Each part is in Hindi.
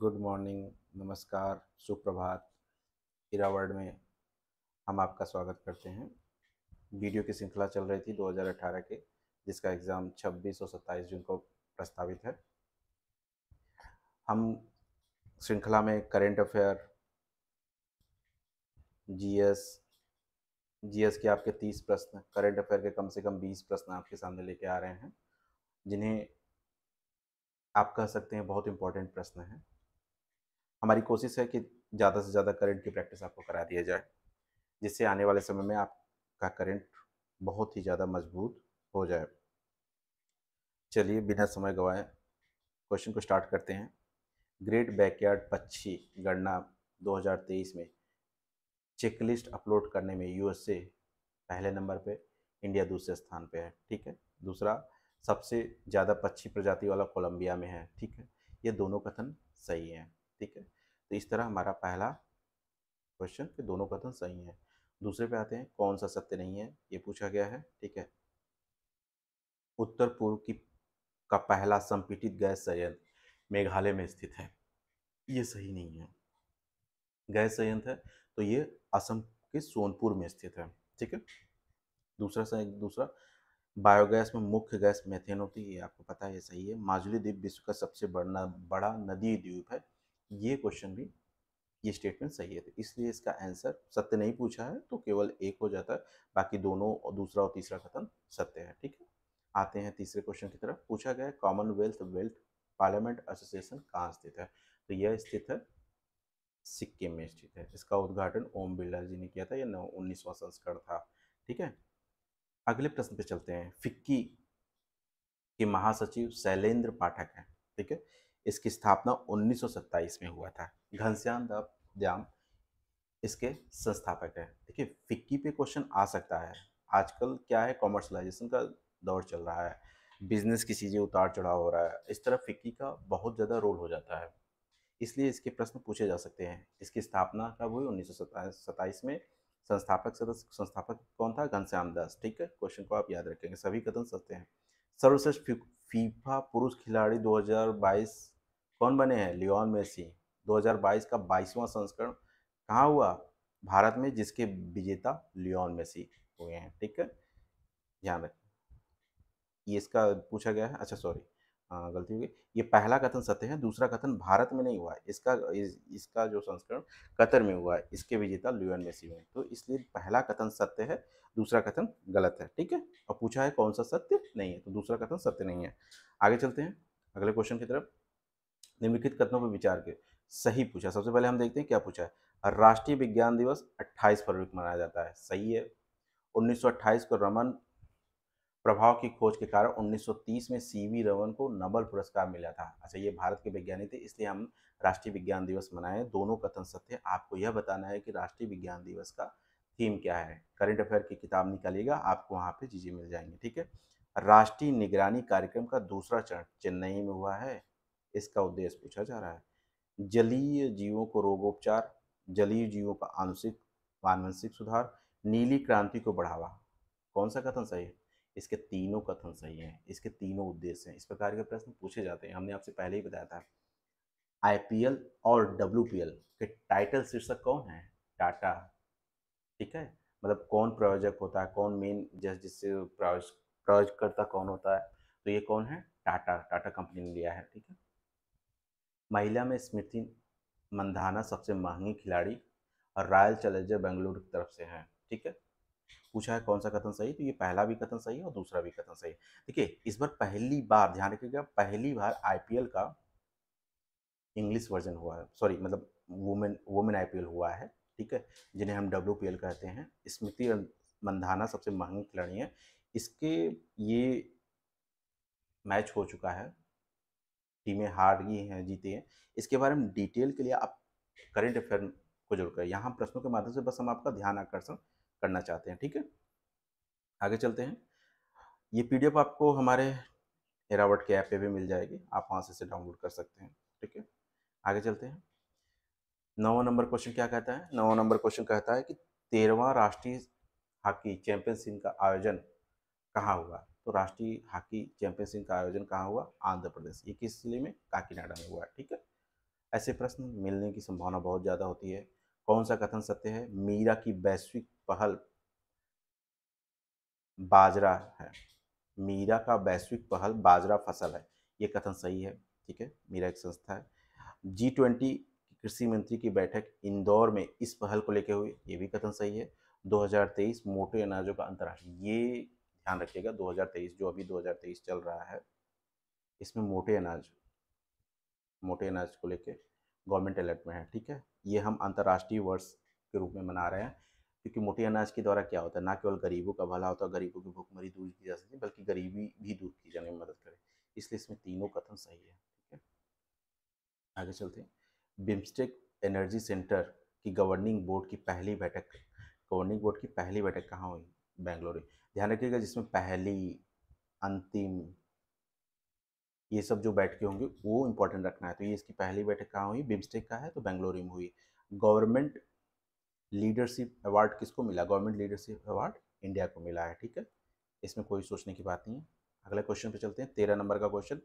गुड मॉर्निंग नमस्कार सुप्रभात इरा वर्ल्ड में हम आपका स्वागत करते हैं वीडियो की श्रृंखला चल रही थी 2018 के जिसका एग्ज़ाम 26 और 27 जून को प्रस्तावित है हम श्रृंखला में करेंट अफेयर जीएस जीएस के आपके 30 प्रश्न करेंट अफेयर के कम से कम 20 प्रश्न आपके सामने लेके आ रहे हैं जिन्हें आप कह सकते हैं बहुत इम्पोर्टेंट प्रश्न हैं हमारी कोशिश है कि ज़्यादा से ज़्यादा करंट की प्रैक्टिस आपको करा दिया जाए जिससे आने वाले समय में आपका करंट बहुत ही ज़्यादा मजबूत हो जाए चलिए बिना समय गवाए क्वेश्चन को स्टार्ट करते हैं ग्रेट बैकयार्ड पक्षी गणना 2023 में चेकलिस्ट अपलोड करने में यूएसए पहले नंबर पे इंडिया दूसरे स्थान पे है ठीक है दूसरा सबसे ज़्यादा पक्षी प्रजाति वाला कोलंबिया में है ठीक है ये दोनों कथन सही हैं ठीक है तो इस तरह हमारा पहला क्वेश्चन के दोनों कथन सही है दूसरे पे आते हैं कौन सा सत्य नहीं है ये पूछा गया है ठीक है उत्तर पूर्व की का पहला संपीटित गैस संयंत्र मेघालय में स्थित है ये सही नहीं है गैस संयंत्र है तो ये असम के सोनपुर में स्थित है ठीक है दूसरा संयंत्र दूसरा बायोगैस में मुख्य गैस मेथेन होती है आपको पता है ये सही है माजुली द्वीप विश्व का सबसे बड़ा बड़ा नदी द्वीप है ये क्वेश्चन भी ये स्टेटमेंट सही है तो इसलिए इसका आंसर सत्य नहीं पूछा है तो केवल एक हो जाता है बाकी दोनों और दूसरा और तीसरा कथन सत्य है ठीक है आते हैं तीसरे क्वेश्चन की तरफ पूछा गया कॉमनवेल्थ वेल्थ पार्लियामेंट एसोसिएशन कहाँ स्थित है तो यह स्थित है सिक्किम में स्थित है इसका उद्घाटन ओम बिरला जी ने किया था यह नौ उन्नीसवा संस्करण था ठीक है अगले प्रश्न पे चलते हैं फिक्की के महासचिव शैलेंद्र पाठक हैं ठीक है थीके? इसकी स्थापना 1927 में हुआ था घनश्याम दाम इसके संस्थापक है देखिए फिक्की पे क्वेश्चन आ सकता है आजकल क्या है कॉमर्शलाइजेशन का दौर चल रहा है बिजनेस की चीज़ें उतार चढ़ाव हो रहा है इस तरह फिक्की का बहुत ज़्यादा रोल हो जाता है इसलिए इसके प्रश्न पूछे जा सकते हैं इसकी स्थापना कब हुई उन्नीस में संस्थापक सदस्य संस्थापक कौन था घनश्याम दास ठीक है क्वेश्चन को आप याद रखेंगे सभी कदम सस्ते हैं सर्वश्रेष्ठ फीफा पुरुष खिलाड़ी 2022 कौन बने हैं लियोन मेसी 2022 का 22वां संस्करण कहाँ हुआ भारत में जिसके विजेता लियोन मेसी हुए हैं ठीक है ध्यान रखें ये इसका पूछा गया है अच्छा सॉरी हाँ, गलती हो गई ये पहला कथन सत्य है दूसरा कथन भारत में नहीं हुआ है इसका इस, इसका जो संस्करण कतर में हुआ है इसके विजेता लियोन मेसी हुए तो इसलिए पहला कथन सत्य है दूसरा कथन गलत है ठीक है और पूछा है कौन सा सत्य नहीं है तो दूसरा कथन सत्य नहीं है आगे चलते हैं अगले क्वेश्चन की तरफ निम्नलिखित कथनों पर विचार के सही पूछा सबसे पहले हम देखते हैं क्या पूछा है राष्ट्रीय विज्ञान दिवस 28 फरवरी को मनाया जाता है सही है 1928 को रमन प्रभाव की खोज के कारण 1930 में सी वी रमन को नोबल पुरस्कार मिला था अच्छा ये भारत के वैज्ञानिक थे इसलिए हम राष्ट्रीय विज्ञान दिवस मनाए दोनों कथन सत्य आपको यह बताना है कि राष्ट्रीय विज्ञान दिवस का थीम क्या है करंट अफेयर की किताब निकालिएगा आपको वहाँ पे चीज़ें मिल जाएंगी ठीक है राष्ट्रीय निगरानी कार्यक्रम का दूसरा चरण चेन्नई में हुआ है इसका उद्देश्य पूछा जा रहा है जलीय जीवों को रोगोपचार जलीय जीवों का आनुषिक वानवंशिक सुधार नीली क्रांति को बढ़ावा कौन सा कथन सही है इसके तीनों कथन सही हैं इसके तीनों उद्देश्य हैं इस प्रकार के प्रश्न पूछे जाते हैं हमने आपसे पहले ही बताया था आई और एल के टाइटल शीर्षक कौन है टाटा ठीक है मतलब कौन प्रायोजक होता है कौन मेन जस जिससे प्रायोजकर्ता कौन होता है तो ये कौन है टाटा टाटा कंपनी ने लिया है ठीक है महिला में स्मृति मंधाना सबसे महंगी खिलाड़ी और रॉयल चैलेंजर बेंगलुरु की तरफ से हैं ठीक है पूछा है कौन सा कथन सही तो ये पहला भी कथन सही है और दूसरा भी कथन सही है देखिए इस बार पहली बार ध्यान रखिएगा पहली बार आईपीएल का इंग्लिश वर्जन हुआ है सॉरी मतलब वुमेन वुमेन आईपीएल हुआ है ठीक है जिन्हें हम डब्ल्यू कहते हैं स्मृति मंधाना सबसे महंगी खिलाड़ी है इसके ये मैच हो चुका है टीमें हार गई हैं जीती हैं इसके बारे में डिटेल के लिए आप करेंट अफेयर को जरूर करें यहाँ प्रश्नों के माध्यम से बस हम आपका ध्यान आकर्षण करना चाहते हैं ठीक है आगे चलते हैं ये पी आपको हमारे एरावट के ऐप पे भी मिल जाएगी आप वहाँ से इसे डाउनलोड कर सकते हैं ठीक है आगे चलते हैं नवा नंबर क्वेश्चन क्या कहता है नवा नंबर क्वेश्चन कहता है कि तेरहवा राष्ट्रीय हॉकी चैंपियनशिप का आयोजन कहाँ हुआ तो राष्ट्रीय हॉकी चैंपियनशिप का आयोजन कहाँ हुआ आंध्र प्रदेश ये किस जिले में काकीनाडा में हुआ ठीक है ऐसे प्रश्न मिलने की संभावना बहुत ज़्यादा होती है कौन सा कथन सत्य है मीरा की वैश्विक पहल बाजरा है मीरा का वैश्विक पहल बाजरा फसल है ये कथन सही है ठीक है मीरा एक संस्था है जी ट्वेंटी कृषि मंत्री की बैठक इंदौर में इस पहल को लेकर हुई ये भी कथन सही है 2023 मोटे अनाजों का अंतर्राष्ट्रीय ये ध्यान रखिएगा 2023 जो अभी 2023 चल रहा है इसमें मोटे अनाज मोटे अनाज को लेके गवर्नमेंट अलर्ट में है ठीक है ये हम अंतर्राष्ट्रीय वर्ष के रूप में मना रहे हैं क्योंकि मोटे अनाज के द्वारा क्या होता है ना केवल गरीबों का भला होता है गरीबों की भूखमरी दूर की जा सकती है बल्कि गरीबी भी दूर की जाने में मदद करे इसलिए इसमें तीनों कथन सही है ठीक है आगे चलते हैं बिम्स्टेक एनर्जी सेंटर की गवर्निंग बोर्ड की पहली बैठक गवर्निंग बोर्ड की पहली बैठक कहाँ हुई बेंगलोरी ध्यान रखिएगा जिसमें पहली अंतिम ये सब जो बैठकें होंगी वो इम्पोर्टेंट रखना है तो ये इसकी पहली बैठक कहाँ हुई बिम्स्टेक का है तो बेंगलोरी में हुई गवर्नमेंट लीडरशिप अवार्ड किसको मिला गवर्नमेंट लीडरशिप अवार्ड इंडिया को मिला है ठीक है इसमें कोई सोचने की बात नहीं है अगले क्वेश्चन पे चलते हैं तेरह नंबर का क्वेश्चन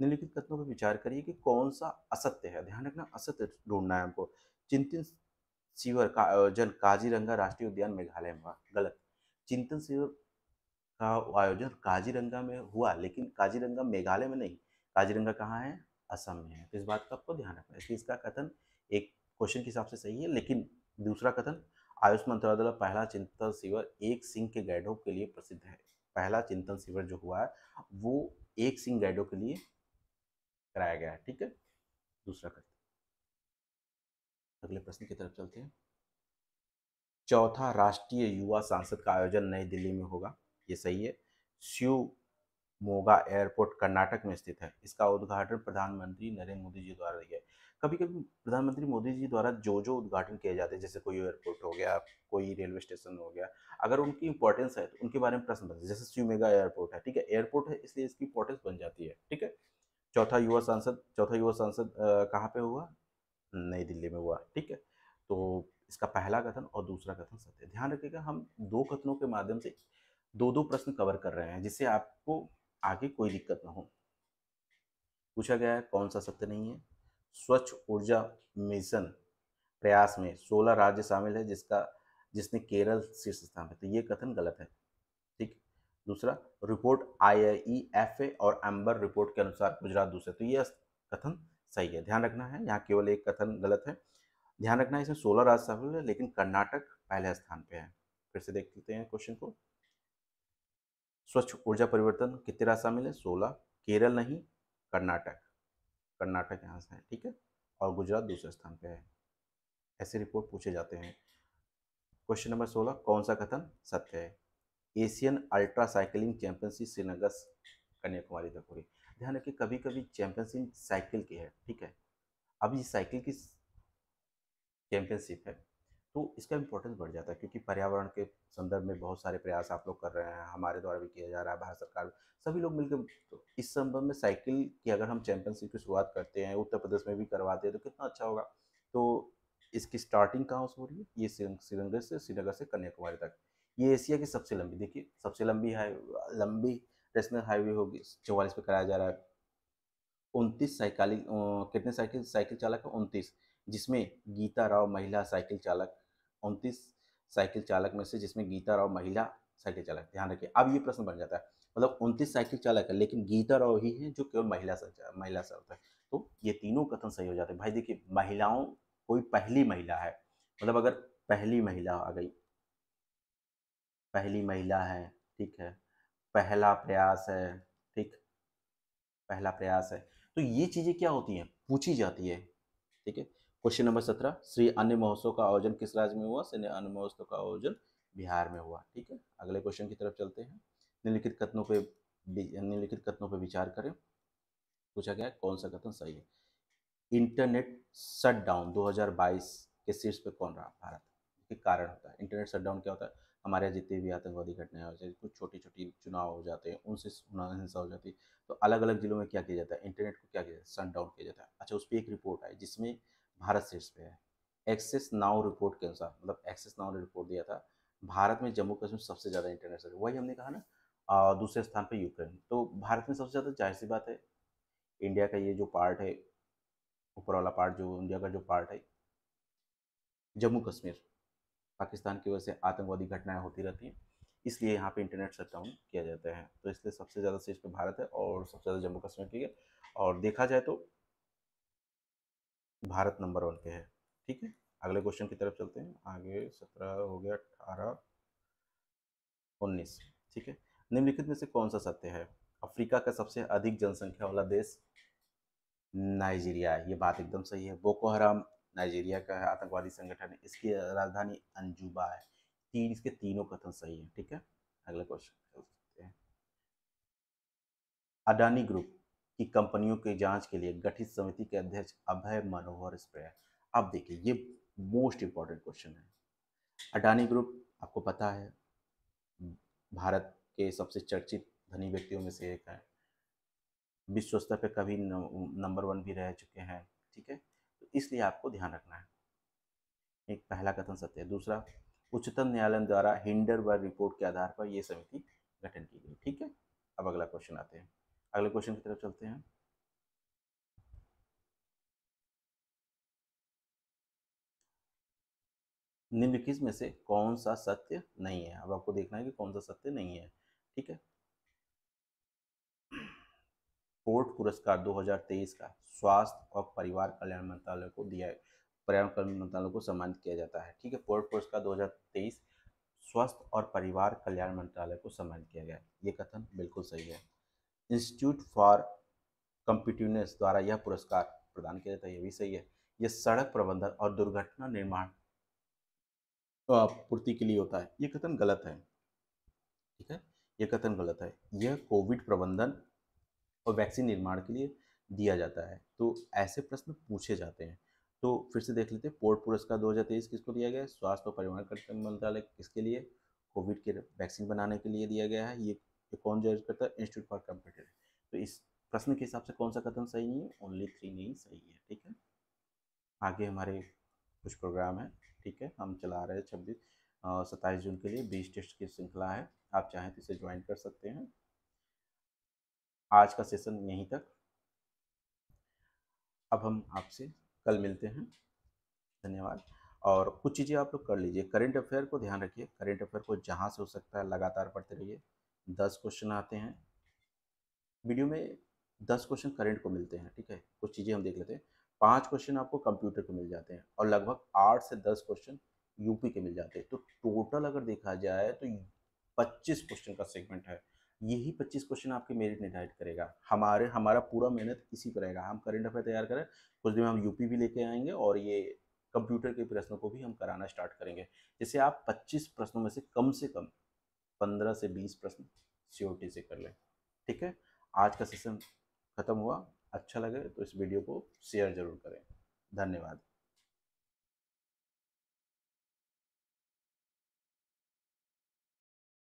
निम्नलिखित कथनों पर विचार करिए कि कौन सा असत्य है ध्यान रखना असत्य ढूंढना है हमको चिंतित शिवर का जल काजीरंगा राष्ट्रीय उद्यान मेघालय में गलत चिंतन शिविर का आयोजन काजीरंगा में हुआ लेकिन काजीरंगा मेघालय में नहीं काजीरंगा कहाँ है असम में है तो इस बात का आपको ध्यान रखना इसलिए इसका कथन एक क्वेश्चन के हिसाब से सही है लेकिन दूसरा कथन आयुष मंत्रालय द्वारा पहला चिंतन शिविर एक सिंह के गैडों के लिए प्रसिद्ध है पहला चिंतन शिविर जो हुआ है वो एक सिंह गैडो के लिए कराया गया है ठीक है दूसरा कथन अगले प्रश्न की तरफ चलते हैं चौथा राष्ट्रीय युवा सांसद का आयोजन नई दिल्ली में होगा ये सही है शिव मोगा एयरपोर्ट कर्नाटक में स्थित है इसका उद्घाटन प्रधानमंत्री नरेंद्र मोदी जी द्वारा किया कभी कभी प्रधानमंत्री मोदी जी द्वारा जो जो उद्घाटन किए जाते हैं जैसे कोई एयरपोर्ट हो गया कोई रेलवे स्टेशन हो गया अगर उनकी इंपॉर्टेंस है तो उनके बारे में प्रश्न बनते जैसे शिव मेगा एयरपोर्ट है ठीक है एयरपोर्ट है इसलिए इसकी इंपॉर्टेंस बन जाती है ठीक है चौथा युवा सांसद चौथा युवा सांसद कहाँ पे हुआ नई दिल्ली में हुआ ठीक है तो इसका पहला कथन और दूसरा कथन सत्य ध्यान रखिएगा हम दो कथनों के माध्यम से दो दो प्रश्न कवर कर रहे हैं जिससे आपको आगे कोई दिक्कत ना हो पूछा गया है कौन सा सत्य नहीं है स्वच्छ ऊर्जा मिशन प्रयास में 16 राज्य शामिल है जिसका जिसने केरल शीर्ष स्थान है तो ये कथन गलत है ठीक दूसरा रिपोर्ट आई ए e और एम्बर रिपोर्ट के अनुसार गुजरात दूसरे तो ये कथन सही है ध्यान रखना है यहाँ केवल एक कथन गलत है ध्यान रखना इसमें सोलह राज्य सफल है लेकिन कर्नाटक पहले स्थान पे है फिर से देख लेते हैं क्वेश्चन को स्वच्छ ऊर्जा परिवर्तन कितने राज्य शामिल है सोलह केरल नहीं कर्नाटक कर्नाटक यहाँ से है ठीक है और गुजरात दूसरे स्थान पे है ऐसे रिपोर्ट पूछे जाते हैं क्वेश्चन नंबर सोलह कौन सा कथन सत्य है Asian ultra cycling championship Srinagar Kanyakumari तक हो रही ध्यान रखिए कभी कभी चैंपियनशिप साइकिल की है ठीक है अब ये साइकिल की चैंपियनशिप है तो इसका इंपॉर्टेंस बढ़ जाता है क्योंकि पर्यावरण के संदर्भ में बहुत सारे प्रयास आप लोग कर रहे हैं हमारे द्वारा भी किया जा रहा है भारत सरकार सभी लोग मिलकर तो इस संबंध में साइकिल की अगर हम चैंपियनशिप की शुरुआत करते हैं उत्तर प्रदेश में भी करवाते हैं तो कितना अच्छा होगा तो इसकी स्टार्टिंग कहाँ से हो रही है ये श्रीनगर से श्रीनगर से कन्याकुमारी तक ये एशिया की सबसे लंबी देखिए सबसे लंबी हाई लंबी नेशनल हाईवे होगी चौवालीस पे कराया जा रहा है उनतीस साइकिल कितने साइकिल साइकिल चालक है उनतीस जिसमें गीता राव महिला साइकिल चालक उनतीस साइकिल चालक में से जिसमें गीता राव महिला साइकिल चालक ध्यान रखिए अब ये प्रश्न बन जाता है मतलब उनतीस साइकिल चालक है लेकिन गीता राव ही है जो केवल महिला महिला शब्द है तो ये तीनों कथन सही हो जाते हैं भाई देखिए महिलाओं कोई पहली महिला है मतलब अगर पहली महिला आ गई पहली महिला है ठीक है पहला प्रयास है ठीक पहला प्रयास है तो ये चीज़ें क्या होती हैं पूछी जाती है ठीक है क्वेश्चन नंबर सत्रह श्री अन्य महोत्सव का आयोजन किस राज्य में हुआ श्री अन्य महोत्सव का आयोजन बिहार में हुआ ठीक है अगले क्वेश्चन की तरफ चलते हैं निम्नलिखित कथनों पे निम्नलिखित कथनों पर विचार करें पूछा गया कौन सा कथन सही है इंटरनेट शटडाउन 2022 के शीर्ष पे कौन रहा भारत के कारण होता है इंटरनेट शटडाउन क्या होता है हमारे यहाँ जितनी भी आतंकवादी घटनाएं हो जाती कुछ छोटी छोटी चुनाव हो जाते हैं उनसे हिंसा हो जाती है तो अलग अलग जिलों में क्या किया जाता है इंटरनेट को क्या किया जाता है डाउन किया जाता है अच्छा उस पर एक रिपोर्ट आई जिसमें भारत शीर्ष पे है एक्सेस नाउ रिपोर्ट के अनुसार मतलब एक्सेस नाउ ने रिपोर्ट दिया था भारत में जम्मू कश्मीर सबसे ज़्यादा इंटरनेट सर्विस वही हमने कहा ना दूसरे स्थान पर यूक्रेन तो भारत में सबसे ज़्यादा जाहिर सी बात है इंडिया का ये जो पार्ट है ऊपर वाला पार्ट जो इंडिया का जो पार्ट है जम्मू कश्मीर पाकिस्तान की वजह से आतंकवादी घटनाएं होती रहती हैं इसलिए यहाँ पे इंटरनेट शटडाउन किया जाता है तो इसलिए सबसे ज़्यादा सीट पे भारत है और सबसे ज़्यादा जम्मू कश्मीर की है और देखा जाए तो भारत नंबर वन पे है ठीक है अगले क्वेश्चन की तरफ चलते हैं आगे सत्रह हो गया अठारह उन्नीस ठीक है निम्नलिखित में से कौन सा सत्य है अफ्रीका का सबसे अधिक जनसंख्या वाला देश नाइजीरिया ये बात एकदम सही है बोको हराम नाइजीरिया का है आतंकवादी संगठन है इसकी राजधानी अंजुबा है तीन इसके तीनों कथन सही है ठीक है अगला क्वेश्चन अडानी ग्रुप की कंपनियों की जांच के लिए गठित समिति के अध्यक्ष अभय मनोहर स्प्रे अब देखिए ये मोस्ट इम्पॉर्टेंट क्वेश्चन है अडानी ग्रुप आपको पता है भारत के सबसे चर्चित धनी व्यक्तियों में से एक है विश्व स्तर पर कभी नंबर वन भी रह चुके हैं ठीक है तो इसलिए आपको ध्यान रखना है एक पहला कथन सत्य है दूसरा उच्चतम न्यायालय द्वारा हिंडरबर्ग रिपोर्ट के आधार पर यह समिति गठन की गई ठीक है अब अगला क्वेश्चन आते हैं अगले क्वेश्चन की तरफ चलते हैं निम्नलिखित में से कौन सा सत्य नहीं है अब आपको देखना है कि कौन सा सत्य नहीं है ठीक है पोर्ट पुरस्कार 2023 का स्वास्थ्य और परिवार कल्याण मंत्रालय को दिया पर्यावरण कल्याण मंत्रालय को सम्मानित किया जाता है ठीक है पोर्ट पुरस्कार 2023 स्वास्थ्य और परिवार कल्याण मंत्रालय को सम्मानित किया गया ये कथन बिल्कुल सही है इंस्टीट्यूट फॉर कंप्यूटिवनेस द्वारा यह पुरस्कार प्रदान किया जाता है यह भी सही है यह सड़क प्रबंधन और दुर्घटना निर्माण पूर्ति के लिए होता है यह कथन गलत है ठीक है यह कथन गलत है यह कोविड प्रबंधन और वैक्सीन निर्माण के लिए दिया जाता है तो ऐसे प्रश्न पूछे जाते हैं तो फिर से देख लेते हैं पोर्ट पुरस्कार दो हज़ार तेईस किसको दिया गया है स्वास्थ्य और परिवार कल्याण मंत्रालय किसके लिए कोविड के वैक्सीन बनाने के लिए दिया गया है ये ये कौन जज करता है इंस्टीट्यूट फॉर कंप्यूटर तो इस प्रश्न के हिसाब से कौन सा कथन सही नहीं है ओनली थ्री नहीं सही है ठीक है आगे हमारे कुछ प्रोग्राम है ठीक है हम चला रहे हैं छब्बीस सत्ताईस जून के लिए बीस टेस्ट की श्रृंखला है आप चाहें तो इसे ज्वाइन कर सकते हैं आज का सेशन यहीं तक अब हम आपसे कल मिलते हैं धन्यवाद और कुछ चीज़ें आप लोग कर लीजिए करेंट अफेयर को ध्यान रखिए करेंट अफेयर को जहाँ से हो सकता है लगातार पढ़ते रहिए दस क्वेश्चन आते हैं वीडियो में दस क्वेश्चन करंट को मिलते हैं ठीक है कुछ चीज़ें हम देख लेते हैं पांच क्वेश्चन आपको कंप्यूटर के मिल जाते हैं और लगभग आठ से दस क्वेश्चन यूपी के मिल जाते हैं तो टोटल अगर देखा जाए तो पच्चीस क्वेश्चन का सेगमेंट है यही पच्चीस क्वेश्चन आपके मेरिट निर्धारित करेगा हमारे हमारा पूरा मेहनत इसी पर रहेगा हम करंट अफेयर तैयार करें कुछ दिन हम यूपी भी लेके आएंगे और ये कंप्यूटर के प्रश्नों को भी हम कराना स्टार्ट करेंगे जैसे आप 25 प्रश्नों में से कम से कम पंद्रह से बीस प्रश्न सी से कर लें ठीक है आज का सेशन ख़त्म हुआ अच्छा लगे तो इस वीडियो को शेयर ज़रूर करें धन्यवाद